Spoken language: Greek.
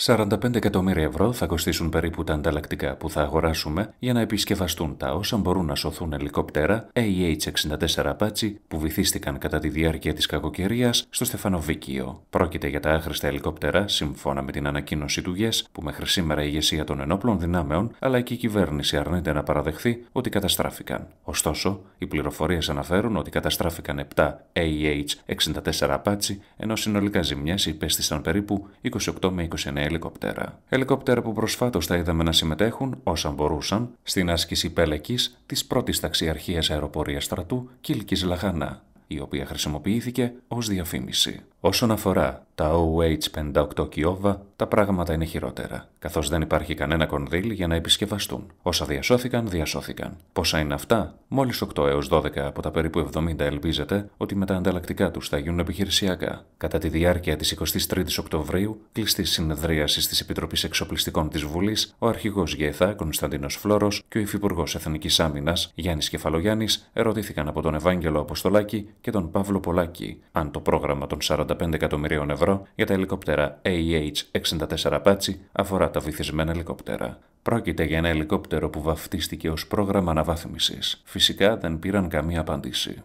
45 εκατομμύρια ευρώ θα κοστίσουν περίπου τα ανταλλακτικά που θα αγοράσουμε για να επισκευαστούν τα όσα μπορούν να σωθούν ελικόπτερα AH-64 Apache που βυθίστηκαν κατά τη διάρκεια της κακοκαιρίας στο Στεφανοβίκιο. Πρόκειται για τα άχρηστα ελικόπτερα, σύμφωνα με την ανακοίνωση του ΓΕΣ, που μέχρι σήμερα η ηγεσία των ενόπλων δυνάμεων αλλά και η κυβέρνηση αρνείται να παραδεχθεί ότι καταστράφηκαν. Ωστόσο, οι πληροφορίες αναφέρουν ότι καταστράφηκαν 7 AH-64 Apache, ενώ συνολικά ζημιές υπέστησαν περίπου 28 με 29 ελικοπτέρα. Ελικόπτερα που προσφάτως τα είδαμε να συμμετέχουν όσα μπορούσαν στην άσκηση πέλεκης της πρώτης ταξιαρχίας αεροπορίας στρατού Κίλκη Λαχανά, η οποία χρησιμοποιήθηκε ως διαφήμιση. Όσον αφορά τα OH-58 Κιόβα, τα πράγματα είναι χειρότερα, καθώς δεν υπάρχει κανένα κονδύλι για να επισκευαστούν. Όσα διασώθηκαν, διασώθηκαν. Πόσα είναι αυτά? Μόλις 8 έως 12 από τα περίπου 70 ελπίζεται ότι με τα ανταλλακτικά τους θα γίνουν επιχειρησιακά. Κατά τη διάρκεια της 23ης Οκτωβρίου, κλειστή συνεδρίαση της Επιτροπής Εξοπλιστικών της Βουλής, ο αρχηγός ΓΕΘΑ Κωνσταντίνος Φλόρος και ο υφυπουργός Εθνικής Άμυνας Γιάννης Κεφαλογιάννης ερωτήθηκαν από τον Ευάγγελο Αποστολάκη και τον Παύλο Πολάκη αν το πρόγραμμα των 45 εκατομμυρίων ευρώ για τα ελικόπτερα AH-64 Apache αφορά τα βυθισμένα ελικόπτερα. Πρόκειται για ένα ελικόπτερο που βαφτίστηκε ως πρόγραμμα αναβάθμισης. Φυσικά δεν πήραν καμία απάντηση.